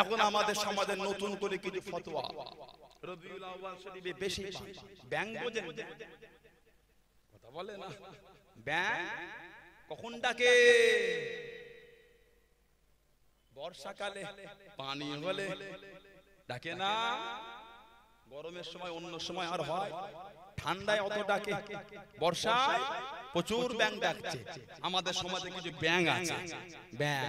এখন আমাদের সমাজে নতুন করে কিছু ফতোয়া ডাকে পানি হলে ডাকে না গরমের সময় অন্য সময় আর হয় ঠান্ডায় অত ডাকে বর্ষায় প্রচুর ব্যাং ডাকছে আমাদের সমাজে কিছু ব্যাং আছে ব্যাং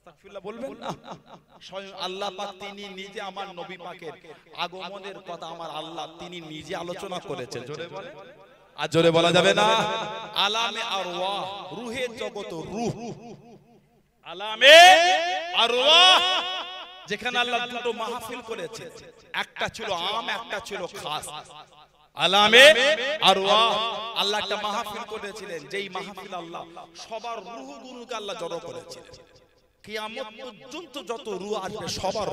আস্তাগফিরুল্লাহ বলবেন স্বয়ং আল্লাহ পাক তিনি নিজে আমার নবী পাকের আগমনের কথা আমার আল্লাহ তিনি নিজে আলোচনা করেছেন জোরে আর জোরে বলা যাবে না আলামে আরওয়াহ জগত রূহ আলামে আরওয়াহ যেখানে আল্লাহ দুটো মাহফিল করেছে একটা ছিল আম একটা ছিল খাস আলামে আল্লাহ একটা মাহফিল করেছিলেন যেই মাহফিল আল্লাহ সবার আল্লাহ করেছিলেন কিয়ামত পর্যন্ত যত রু আসবে সবার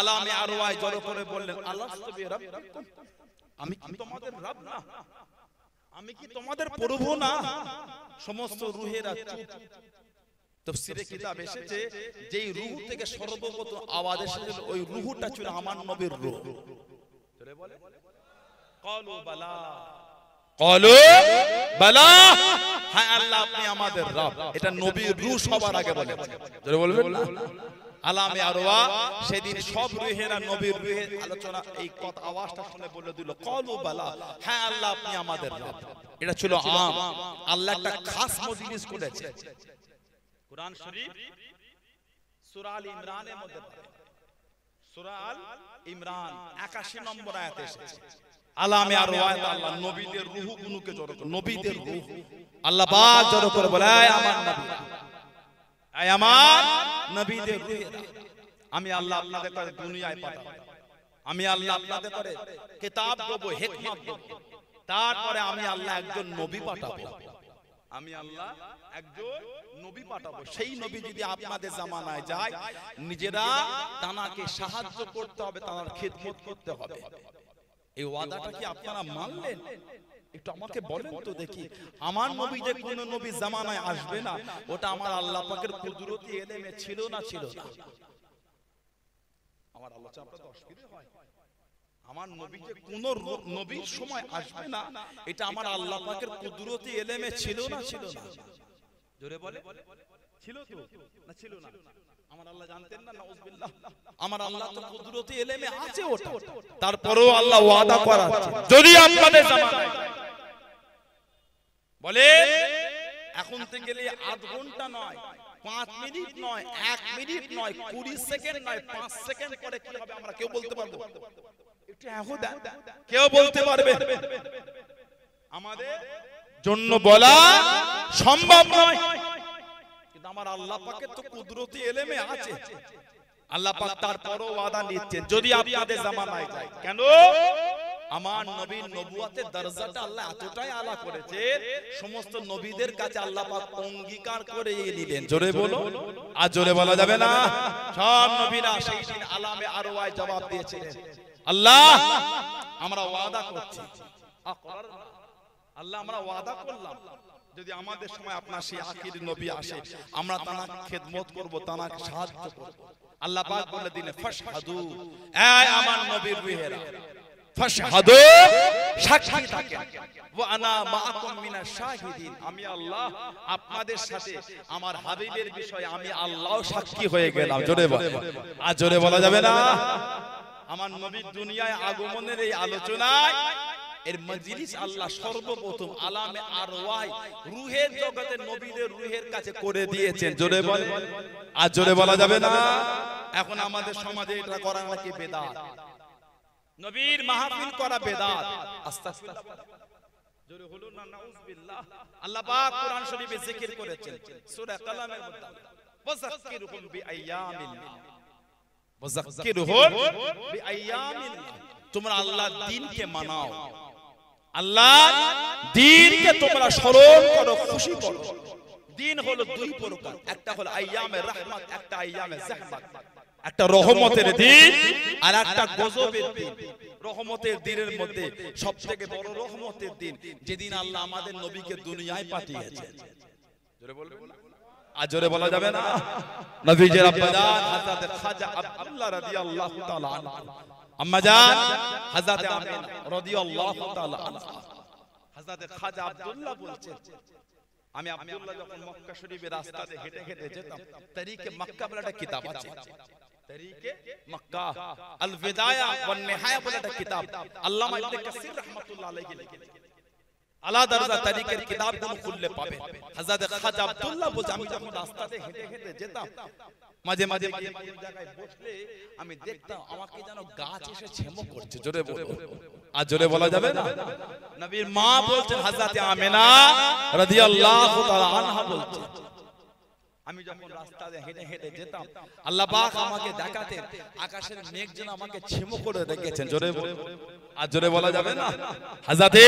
আলামে আরওয়ায় করে বললেন আল্লাহ আমি কি তোমাদের রব না আমি কি তোমাদের প্রভু না সমস্ত রুহেরা আচ্ছা। চুপ তফসিরে কিতাব এসেছে যেই রুহ থেকে সর্বগত আওয়াজ এসেছিল ওই রুহটা ছিল আমার নবীর রুহ চলে বলে কলু বালা কলু বালা হ্যাঁ আল্লাহ আপনি আমাদের রব এটা নবী রু সবার আগে বলে বলবেন না আলামে সেদিন সব রুহেরা নবীর আলোচনা এই কথা আওয়াজটা শুনে বলে দিল কলু বালা হ্যাঁ আল্লাহ আপনি আমাদের রব এটা ছিল আম আল্লাহ একটা খাস মজলিস করেছে কোরআন শরীফ আল ইমরানের মধ্যে ইমরান নম্বর আয়াতে এসেছে আলামে আর আল্লাহ নবীদের গুনুকে জড়ো করে নবীদের আল্লাহ জড়ো করে বলে আমার নবী আমার নবীদের আমি আল্লাহ আপনাদের করে দুনিয়ায় পাঠাবো আমি আল্লাহ আপনাদের করে তারপরে আমি আল্লাহ একজন নবী পাঠাবো আমি আল্লাহ একজন নবী পাঠাবো সেই নবী যদি আপনাদের জামানায় যায় নিজেরা তানাকে সাহায্য করতে হবে তানার খেদমত করতে হবে এই ওয়াদাটা কি আপনারা মানলেন একটু আমাকে বলেন তো দেখি আমার নবী যে কোন নবী জামানায় আসবে না ওটা আমার আল্লাহ পাকের কুদরতি এলেমে ছিল না ছিল না আমার আলোচনা অসুবিধা হয় আমার নবী যে কোন নবীর সময় আসবে না এটা আমার আল্লাহ পাকের কুদরতি এলেমে ছিল না ছিল না জোরে বলে ছিল তো না ছিল না আমার আল্লাহ জানতেন না নাউজুবিল্লাহ আমার আল্লাহ তো কুদরতি এলেমে আছে ওটা তারপরেও আল্লাহ ওয়াদা করা যদি আপনাদের জামানায় বলে এখন থেকে গেলে আধ ঘন্টা নয় পাঁচ মিনিট নয় এক মিনিট নয় কুড়ি সেকেন্ড নয় পাঁচ সেকেন্ড পরে কি হবে আমরা কেউ বলতে পারবো কেউ বলতে পারবে আমাদের জন্য বলা সম্ভব নয় আমার আল্লাহ পাকে তো কুদরতি এলেমে আছে আল্লাহ পাক তারপরও আদা নিচ্ছেন যদি আপনাদের নাই যায় কেন আমার নবীর নবুয়াতে দরজাটা আল্লাহ এতটাই আলা করেছে সমস্ত নবীদের কাছে আল্লাহ পাক অঙ্গীকার করে নিলেন জোরে বলো আর জোরে বলা যাবে না সব নবীরা সেই দিন আলামে আরো জবাব দিয়েছিলেন আল্লাহ আমরা ওয়াদা করছি আল্লাহ আমরা ওয়াদা করলাম যদি আমাদের সময় আপনার সেই আখির নবী আসে আমরা তানা খেদমত করব তানা সাহায্য করব আল্লাহ পাক বলে দিলেন ফাশহাদু এই আমার নবীর রুহেরা ফাশহাদু সাক্ষী থাকেন ওয়া মাআকুম শাহিদিন আমি আল্লাহ আপনাদের সাথে আমার হাবিবের বিষয়ে আমি আল্লাহ সাক্ষী হয়ে গেলাম জোরে আর জোরে বলা যাবে না আমার নবীর দুনিয়ায় আগমনের এই আলোচনায় এর মজলিস আল্লাহ সর্বপ্রথম আলামে আরওয়াই রুহের জগতে নবীদের রুহের কাছে করে দিয়েছেন জোরে আর জোরে বলা যাবে না এখন আমাদের সমাজে এটা করা নাকি বেদাত নবীর মাহফিল করা বেদাত আস্তাগফিরুল্লাহ জোরে হলো না নাউজুবিল্লাহ আল্লাহ পাক কোরআন শরীফে জিকির করেছেন সূরা কালামের মধ্যে ওয়াজাক্কিরহুম বিআইয়ামিল্লাহ ওয়াজাক্কিরহুম বিআইয়ামিল্লাহ তোমরা আল্লাহর দিনকে মানাও আল্লাহ দিনকে তোমরা স্মরণ করো খুশি করো দিন হলো দুই প্রকার একটা হলো আইয়ামে রহমত একটা আইয়ামে জাহমাত একটা রহমতের দিন আর একটা গজবের দিন রহমতের দিনের মধ্যে সব থেকে বড় রহমতের দিন যেদিন আল্লাহ আমাদের নবীকে দুনিয়ায় পাঠিয়েছে আর বলা যাবে না নবীজের আব্বাজান হযরত খাজা আব্দুল্লাহ রাদিয়াল্লাহু তাআলা আম্মাজান হযরত আমিনা রাদিয়াল্লাহু তাআলা হযরত খাজা আব্দুল্লাহ বলছেন আমি আব্দুল্লাহ যখন মক্কা শরীফের রাস্তাতে হেঁটে হেঁটে যেতাম তারিখে মক্কা বলে একটা কিতাব আছে মক্কা আল বিদায়া ওয়ান নিহায়া বলে একটা কিতাব আল্লামা ইবনে কাসির রাহমাতুল্লাহ আলাইহি লিখেছেন খুললে পাবে খাজা আব্দুল্লাহ আমি যখন রাস্তাতে হেঁটে হেঁটে যেতাম মাঝে মাঝে জায়গায় বসলে আমি দেখতাম আমাকে যেন গাছ এসে ছেমো করছে জোরে আর জোরে বলা যাবে না নবীর মা রাদিয়াল্লাহু তাআলা আনহা আমি যখন রাস্তা হেঁটে হেঁটে যেতাম আল্লাহ পাক আমাকে দেখাতেন আকাশের মেঘ যেন আমাকে ছিমো করে রেখেছেন জোরে আর জোরে বলা যাবে না হাজাতে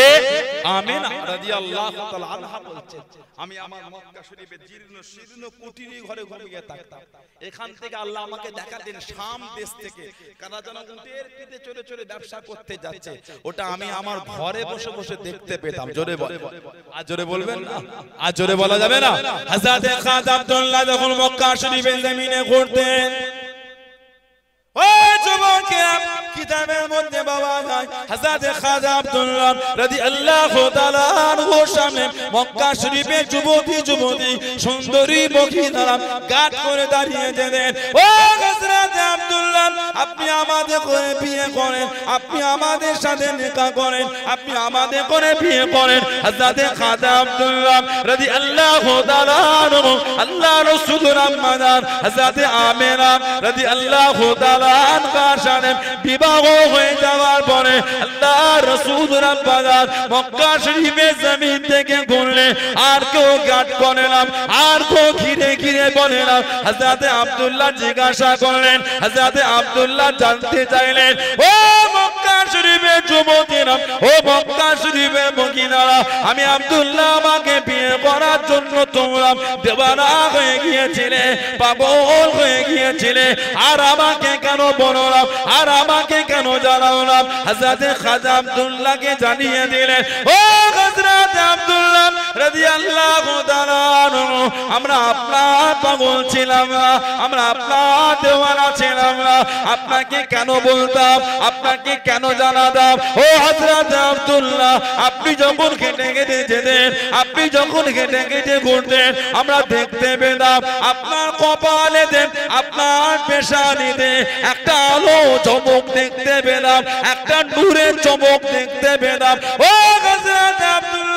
আমিন রাদিয়াল্লাহু তাআলা আনহা বলছেন আমি আমার মক্কা শরীফে জীর্ণ শীর্ণ কুটিরে ঘরে ঘুরে গিয়ে থাকতাম এখান থেকে আল্লাহ আমাকে দেখাতেন শাম দেশ থেকে কারা যেন উটের পিঠে চড়ে চড়ে ব্যবসা করতে যাচ্ছে ওটা আমি আমার ঘরে বসে বসে দেখতে পেতাম জোরে বলে আর জোরে বলবেন না আর জোরে বলা যাবে না হাজাতে খাদ আব্দুল আল্লাহ যখন মক্কা শরীফের জমিনে করতেন যুবতী সুন্দরী বকি দাঁড়াম গাছ করে দাঁড়িয়ে যেতেন ও আব্দুল্লাহ আপনি আমাদের করে বিয়ে করেন আপনি আমাদের সাথে নেকা করেন আপনি আমাদের করে বিয়ে করেন হাজাতে খাদা আব্দুল্লাহ রাজি আল্লাহ আল্লাহ রসুদুর আম্মাদার হাজাতে আমেরা রাজি আল্লাহ তালার সাথে বিবাহ হয়ে যাওয়ার পরে আল্লাহ রসুদুর আম্মাদার মক্কা শরীফের জমিন থেকে ঘুরলে আর কেউ গাট করে না আর কেউ ঘিরে ঘিরে বলে না হাজাতে আব্দুল্লাহ জিজ্ঞাসা করলেন হাজাতে আব্দুল আব্দুল্লাহ জানতে চাইলেন ও মক্কা শরীফে যুবতীরা ও মক্কা শরীফে মকিনারা আমি আব্দুল্লাহ আমাকে বিয়ে করার জন্য তোমরা দেবানা হয়ে গিয়েছিলে পাগল হয়ে গিয়েছিলে আর আমাকে কেন বললাম আর আমাকে কেন জানালাম হাজাতে খাজা আব্দুল্লাহকে জানিয়ে দিলেন ও আমরা আপনার পাগল ছিলাম আমরা আপনার দেওয়ানা ছিলাম আপনাকে কেন বলতাম আপনাকে কেন জানাতাম ও হজরত আব্দুল্লাহ আপনি যখন যেতেন আপনি যখন কেটে কেটে ঘুরতেন আমরা দেখতে পেতাম আপনার কপালে দেন আপনার নিতে একটা আলো চমক দেখতে পেলাম একটা নূরের চমক দেখতে পেলাম ও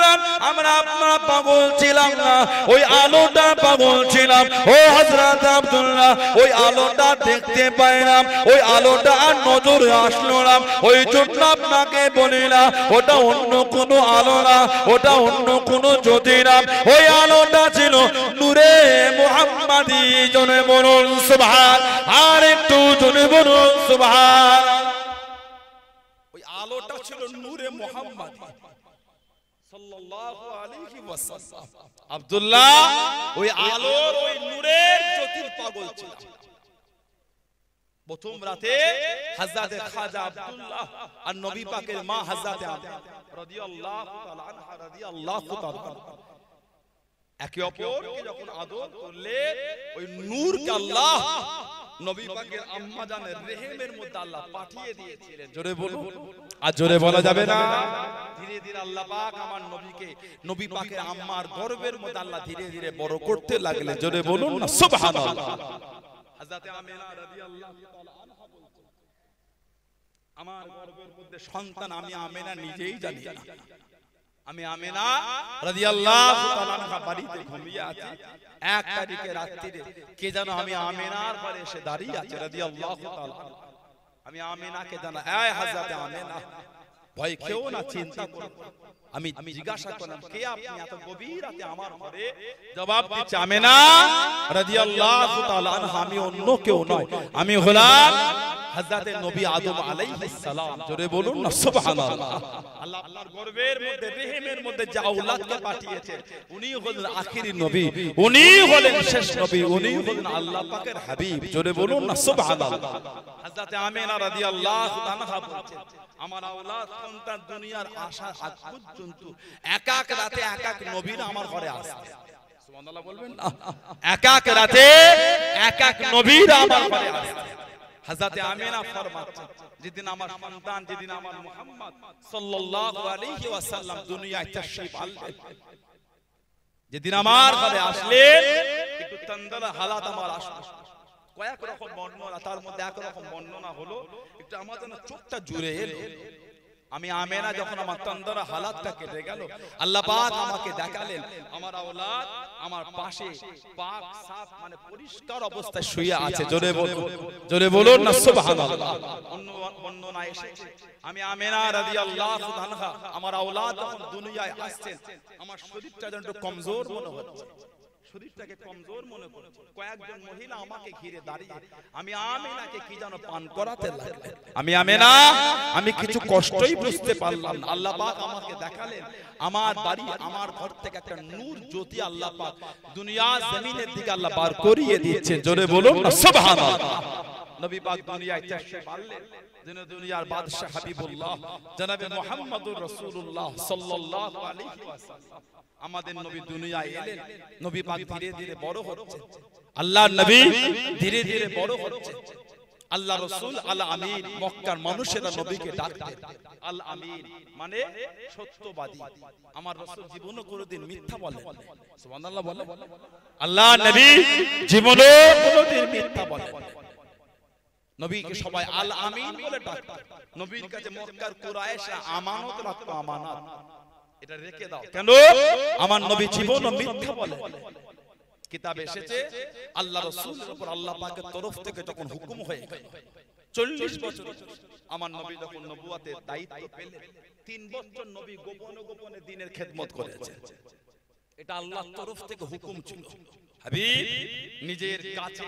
বাজান আমরা আপনারা পাগল ছিলাম না ওই আলোটা পাগল ছিলাম ও হজরত আব্দুল্লাহ ওই আলোটা দেখতে পাইলাম ওই আলোটা আর নজরে আসলো না ওই জন্য আপনাকে বলিলাম ওটা অন্য কোনো আলো না ওটা অন্য কোনো জ্যোতি না ওই আলোটা ছিল নূরে মোহাম্মদি জনে বলুন সুভার আর একটু জনে বলুন সুভার ওই আলোটা ছিল নূরে মোহাম্মদ আব্দুল্লাহ ওই আলোর ওই নূরের জ্যোতির পাগল ছিল প্রথম রাতে হাজরাতে খাজা আব্দুল্লাহ আর নবী পাকের মা হাজরাতে আব্দুল্লাহ রাদিয়াল্লাহু তাআলা আনহা রাদিয়াল্লাহু তাআলা একে অপরকে যখন আদর করলে ওই নূর আল্লাহ নবী পাকের আম্মা রেহেমের মধ্যে আল্লাহ পাঠিয়ে দিয়েছিলেন জোরে আর জোরে আচ্ছা, বলা যাবে না ধীরে ধীরে আল্লাহ পাক আমার নবীকে নবী পাকের আম্মার গর্বের মধ্যে আল্লাহ ধীরে ধীরে বড় করতে জোরে বলুন না সুবহানাল্লাহ রাদিয়াল্লাহু তাআলা আনহা বলছেন আমার গর্বের মধ্যে সন্তান আমি আমেনা নিজেই জানি না আমি আমিনা রাদিয়াল্লাহু তাআলা আনহা বাড়িতে ঘুমিয়ে আছি এক তারিখে রাত্রিতে কে জানো আমি আমিনার পরে এসে দাঁড়িয়ে আছে রাদিয়াল্লাহু তাআলা আমি আমিনাকে জানা এই হযরত আমিনা ভয় কেউ না চিন্তা করো আমি জিজ্ঞাসা করলাম কে আপনি এত গভীর রাতে আমার ঘরে জবাব দিচ্ছে আমিনা রাদিয়াল্লাহু তাআলা আমি অন্য কেউ নয় আমি হলাম হযরতে নবী আদম আলাইহিস সালাম জোরে বলুন না সুবহানাল্লাহ আল্লাহ আল্লাহর গর্বের মধ্যে রেহেমের মধ্যে যা اولادকে পাঠিয়েছে উনি হলেন আখিরি নবী উনি হলেন শেষ নবী উনি হলেন আল্লাহ পাকের হাবিব জোরে বলুন না সুবহানাল্লাহ হযরতে আমেনা রাদিয়াল্লাহু তাআলা বলছেন আমার আওলাদ সন্তান দুনিয়ার আশা আগ পর্যন্ত এক এক রাতে এক এক নবীরা আমার ঘরে আসে সুবহানাল্লাহ বলবেন এক এক রাতে এক এক নবীরা আমার ঘরে আসে হাজাতে আমিনা ফরমাচ্ছে যেদিন আমার সন্তান যেদিন আমার মুহাম্মদ সাল্লাল্লাহু আলাইহি ওয়াসাল্লাম দুনিয়ায় তাশরিফ আনলেন যেদিন আমার ঘরে আসলেন একটু তন্দলা হালাত আমার আসলো কয়েক রকম বর্ণনা তার মধ্যে এক রকম বর্ণনা হলো একটু আমার জন্য চোখটা জুড়ে এলো আমি আমেনা যখন আমার তন্দর হালাতটা কেটে গেল আল্লাহ পাক আমাকে দেখালেন আমার আওলাদ আমার পাশে পাক সাফ মানে পরিষ্কার অবস্থায় শুয়ে আছে জোরে বলুন জোরে বলুন না সুবহানাল্লাহ অন্য বর্ণনা এসেছে আমি আমেনা রাদিয়াল্লাহু আনহা আমার আওলাদ যখন দুনিয়ায় আসছেন আমার শরীরটা যেন একটু কমজোর মনে হচ্ছে শরীরটাকে কমজোর মনে করছে কয়েকজন মহিলা আমাকে ঘিরে দাঁড়িয়ে আমি আমিনাকে কি যেন পান করাতে লাগলেন আমি আমিনা আমি কিছু কষ্টই বুঝতে পারলাম আল্লাহ পাক আমাকে দেখালেন আমার বাড়ি আমার ঘর থেকে একটা নূর জ্যোতি আল্লাহ পাক দুনিয়া জমিনের দিকে আল্লাহ বার করিয়ে দিয়েছে জোরে বলুন সুবহানাল্লাহ নবী পাক দুনিয়ায় চাষে পারলেন দিন দুনিয়ার বাদশাহ হাবিবুল্লাহ জনাবে মোহাম্মদুর রাসূলুল্লাহ সাল্লাল্লাহু আলাইহি ওয়াসাল্লাম আমাদের নবী দুনিয়ায় এলেন নবী পাক ধীরে ধীরে বড় হচ্ছে আল্লাহর নবী ধীরে ধীরে বড় হচ্ছে আল্লাহ রাসূল আল আমিন মক্কার মানুষেরা নবীকে ডাকতেন আল আমিন মানে সত্যবাদী আমার রাসূল জীবনও কোনোদিন মিথ্যা বলে সুবহানাল্লাহ বলে আল্লাহ নবী জীবনও কোনোদিন মিথ্যা বলে নবীকে সবাই আল আমিন বলে ডাকত নবীর কাছে মক্কার কুরাইশা আমানত রাখতো আমানত এটা রেখে দাও কেন আমার নবী জীবন ও মিথ্যা বলে কিতাবে এসেছে আল্লাহ রসুলের উপর আল্লাহ পাকের তরফ থেকে যখন হুকুম হয়ে গেল চল্লিশ বছর আমার নবী যখন নবুয়াতে দায়িত্ব পেলেন তিন বছর নবী গোপনে গোপনে দিনের খেদমত করেছে এটা আল্লাহর তরফ থেকে হুকুম ছিল হাবিব নিজের কাছে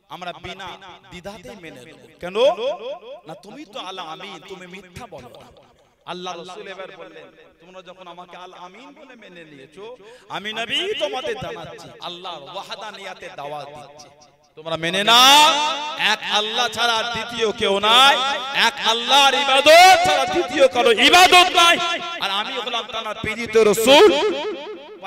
আমরা বিনা দ্বিধাতে মেনে নেব কেন না তুমি তো আল আমিন তুমি মিথ্যা বলো আল্লাহ রাসূল এবার বললেন তোমরা যখন আমাকে আল আমিন বলে মেনে নিয়েছো আমি নবী তোমাদের জানাচ্ছি আল্লাহ ওয়াহদানিয়াতে দাওয়াত দিচ্ছি তোমরা মেনে না এক আল্লাহ ছাড়া দ্বিতীয় কেউ নাই এক আল্লাহর ইবাদত ছাড়া দ্বিতীয় কারো ইবাদত নাই আর আমি হলাম তোমার প্রেরিত রাসূল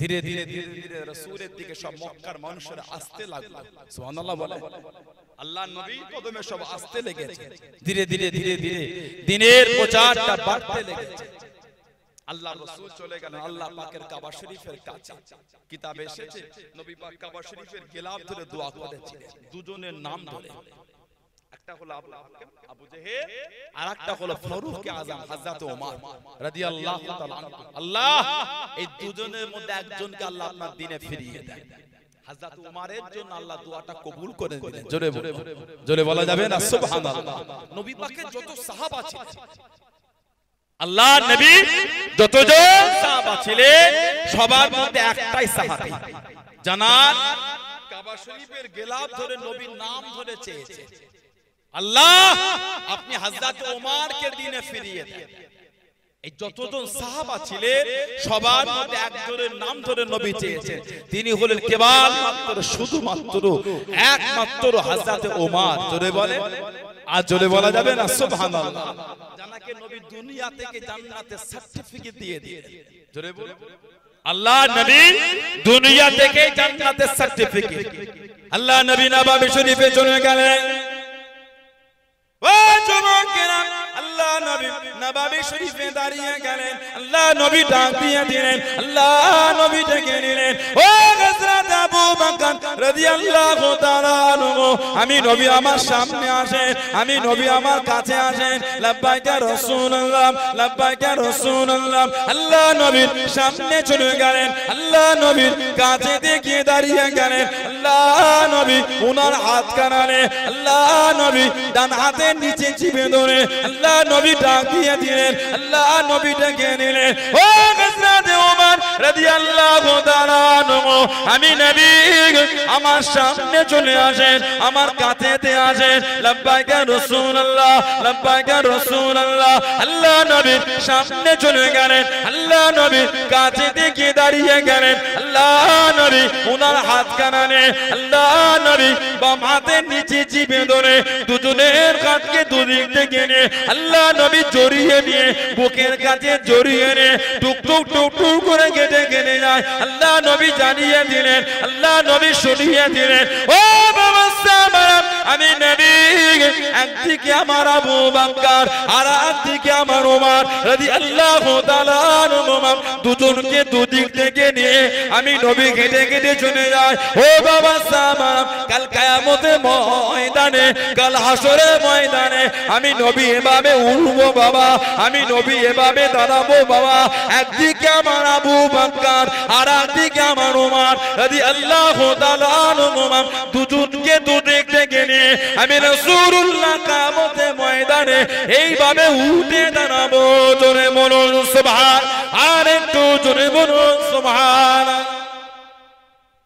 ধীরে ধীরে ধীরে ধীরে রসুলের দিকে সব মক্কার মানুষের আসতে লাগলো সুবহানাল্লাহ বলে আল্লাহ নবীর কদমে সব আসতে লেগেছে ধীরে ধীরে ধীরে ধীরে দিনের প্রচারটা বাড়তে লেগেছে আল্লাহ রসুল চলে গেল আল্লাহ পাকের কাবা শরীফের কাছে কিতাব এসেছে নবী পাক কাবা শরীফের গেলাফ ধরে দোয়া করেছে দুজনের নাম ধরে একটা হলো আবু হাকিম আবু জেহেল আর একটা হলো ফারুক আযম হযরত ওমর রাদিয়াল্লাহু তাআলা আল্লাহ এই দুজনের মধ্যে একজনকে আল্লাহ আপনার দিনে ফিরিয়ে দেন হযরত ওমরের জন্য আল্লাহ দোয়াটা কবুল করে দিলেন জোরে জোরে বলা যাবে না সুবহানাল্লাহ নবী পাকের যত সাহাবা ছিল আল্লাহ নবী যতজন সাহাবা ছিলেন সবার মধ্যে একটাই সাহাবী জানার কাবা শরীফের গেলাফ ধরে নবীর নাম ধরে চেয়েছে আল্লাহ আপনি ওমারকে দিনে ফিরিয়ে দেন এই যতজন সাহাবা ছিলেন সবার মধ্যে একজনের নাম ধরে নবী চেয়েছেন তিনি হলেন কেবল মাত্র শুধুমাত্র একমাত্র হাজরাতে ওমার জোরে বলে আর জোরে বলা যাবে না সুবহানাল্লাহ জানাকে নবী দুনিয়া থেকে জান্নাতে সার্টিফিকেট দিয়ে দিয়ে জোরে বলে আল্লাহ নবী দুনিয়া থেকে জান্নাতে সার্টিফিকেট আল্লাহ নবী নবাবি শরীফে চলে গেলেন ও যুবকেরা আল্লাহ নবী নবাবি শরীফে দাঁড়িয়ে গেলেন আল্লাহ নবী ডাক দিয়ে দিলেন আল্লাহ নবী ডেকে নিলেন ও হযরত আবু বকর রাদিয়াল্লাহু তাআলা আনহু আমি নবী আমার সামনে আসেন আমি নবী আমার কাছে আসেন লাব্বাইক রাসূলুল্লাহ লাব্বাইক রাসূলুল্লাহ আল্লাহ নবীর সামনে চলে গেলেন আল্লাহ নবীর কাছে দেখিয়ে দাঁড়িয়ে গেলেন আল্লাহ নবী উনার হাত কানালে আল্লাহ নবী ডান হাতের নিচে চিপে ধরে আল্লাহ নবী ডাক দিলেন আল্লাহ নবী ডেকে নিলেন ও রাদিয়াল্লাহু তাআলা আনহু আমি নবী আমার সামনে চলে আসেন আমার কাছেতে আসেন লব্বাইকা রাসূলুল্লাহ লব্বাইকা রাসূলুল্লাহ আল্লাহ নবী সামনে চলে গেলেন আল্লাহ নবী কাছে দিকে দাঁড়িয়ে গেলেন আল্লাহ নবী উনার হাত কানানে আল্লাহ নবী বাম হাতে নিচে জিবে ধরে দুজন বুকের কাছে দুদিক থেকে নিয়ে আল্লাহ নবী জড়িয়ে নিয়ে বুকের কাছে জড়িয়ে নিয়ে টুক টুক করে কেটে কেটে যায় আল্লাহ নবী জানিয়ে দিলেন আল্লাহ নবী শুনিয়ে দিলেন ও আমি একদিকে আমার আবু বাক্কার আর একদিকে আমার ওমার রাদিয়াল্লাহু তাআলা দুজনকে দুদিক থেকে নিয়ে আমি নবী কেটে কেটে চলে যাই ও বাবা সামাম কাল কায়ামতে ময়দানে কাল হাসরে ময়দানে আমি নবী এভাবে উঠবো বাবা আমি নবী এভাবে দাঁড়াবো বাবা একদিকে আমার আবু বাক্কার আর একদিকে আমার উমার যদি আল্লাহ দুজনকে দুদিক থেকে আমি রসুল্লাহ কামতে ময়দানে এইভাবে উঠে দাঁড়াবো জোরে মনুন সোভা আর একটু জোরে মনুন সোভা